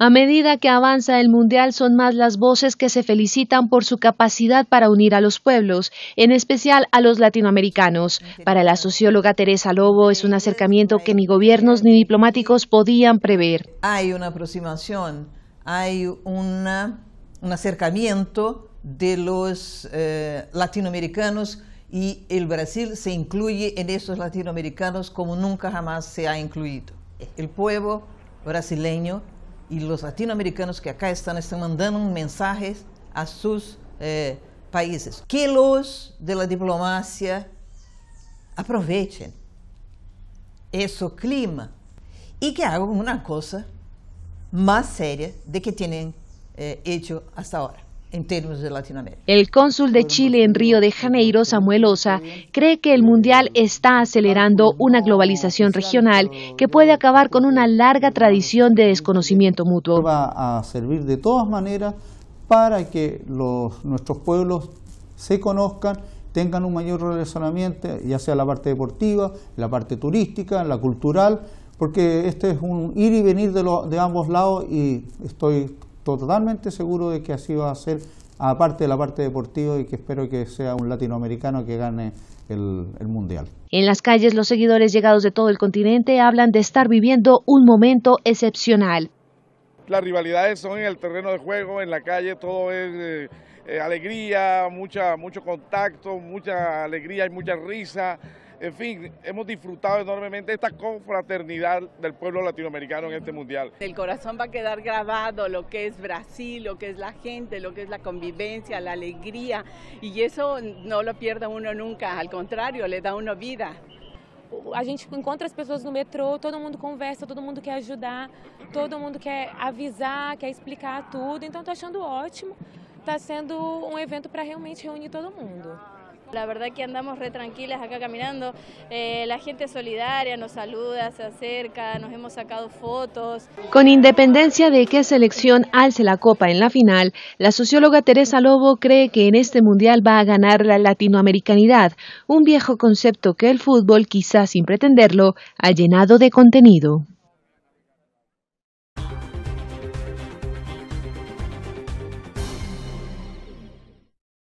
A medida que avanza el Mundial son más las voces que se felicitan por su capacidad para unir a los pueblos, en especial a los latinoamericanos. Para la socióloga Teresa Lobo es un acercamiento que ni gobiernos ni diplomáticos podían prever. Hay una aproximación, hay un acercamiento de los eh, latinoamericanos y el Brasil se incluye en esos latinoamericanos como nunca jamás se ha incluido. El pueblo brasileño e os latino-americanos que acá estão estão mandando mensagens mensaje a seus eh, países. Que os da diplomacia aproveitem esse clima e que haja uma coisa mais séria de que tienen eh, até agora en términos de Latinoamérica. El cónsul de Chile en Río de Janeiro, Samuel Osa, cree que el Mundial está acelerando una globalización regional que puede acabar con una larga tradición de desconocimiento mutuo. Va a servir de todas maneras para que los, nuestros pueblos se conozcan, tengan un mayor relacionamiento, ya sea la parte deportiva, la parte turística, la cultural, porque este es un ir y venir de, de ambos lados y estoy totalmente seguro de que así va a ser, aparte de la parte deportiva, y que espero que sea un latinoamericano que gane el, Mundial. En las calles, los seguidores llegados de todo el continente hablan de estar viviendo un momento excepcional. Las rivalidades son en el terreno de juego, en la calle todo es eh, eh, alegría, mucha, mucho contacto, mucha alegría y mucha risa. En fin, hemos disfrutado enormemente esta confraternidad del pueblo latinoamericano en este mundial. El corazón va a quedar grabado lo que es Brasil, lo que es la gente, lo que es la convivencia, la alegría y eso no lo pierde uno nunca, al contrario, le da uno vida. a gente encontra as pessoas no metrô, todo mundo conversa, todo mundo quer ajudar, todo mundo quer avisar, quer explicar tudo. Então, estou achando ótimo. Está sendo um evento para realmente reunir todo mundo. La verdad que andamos re tranquilas acá caminando, eh, la gente solidaria nos saluda, se acerca, nos hemos sacado fotos. Con independencia de qué selección alce la copa en la final, la socióloga Teresa Lobo cree que en este mundial va a ganar la latinoamericanidad, un viejo concepto que el fútbol, quizás sin pretenderlo, ha llenado de contenido.